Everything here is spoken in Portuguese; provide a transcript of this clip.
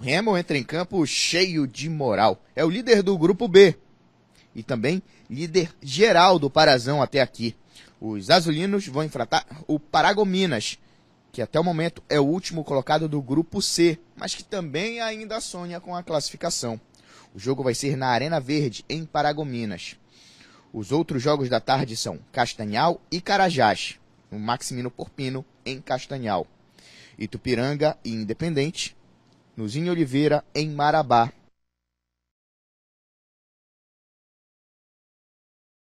Remo entra em campo cheio de moral. É o líder do grupo B e também líder geral do Parazão até aqui. Os azulinos vão enfrentar o Paragominas, que até o momento é o último colocado do grupo C, mas que também ainda sonha com a classificação. O jogo vai ser na Arena Verde, em Paragominas. Os outros jogos da tarde são Castanhal e Carajás, o Maximino Porpino, em Castanhal. Itupiranga e Independente, Nuzinho Oliveira, em Marabá.